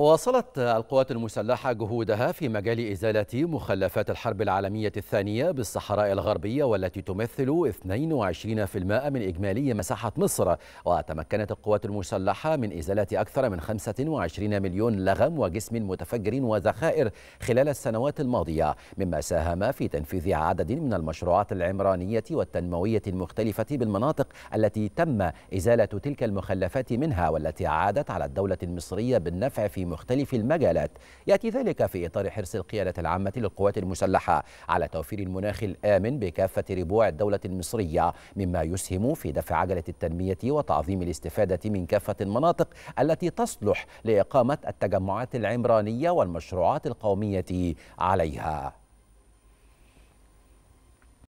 واصلت القوات المسلحة جهودها في مجال إزالة مخلفات الحرب العالمية الثانية بالصحراء الغربية والتي تمثل 22% من إجمالي مساحة مصر وتمكنت القوات المسلحة من إزالة أكثر من 25 مليون لغم وجسم متفجر وذخائر خلال السنوات الماضية مما ساهم في تنفيذ عدد من المشروعات العمرانية والتنموية المختلفة بالمناطق التي تم إزالة تلك المخلفات منها والتي عادت على الدولة المصرية بالنفع في مختلف المجالات يأتي ذلك في إطار حرص القيادة العامة للقوات المسلحة على توفير المناخ الآمن بكافة ربوع الدولة المصرية مما يسهم في دفع عجلة التنمية وتعظيم الاستفادة من كافة المناطق التي تصلح لإقامة التجمعات العمرانية والمشروعات القومية عليها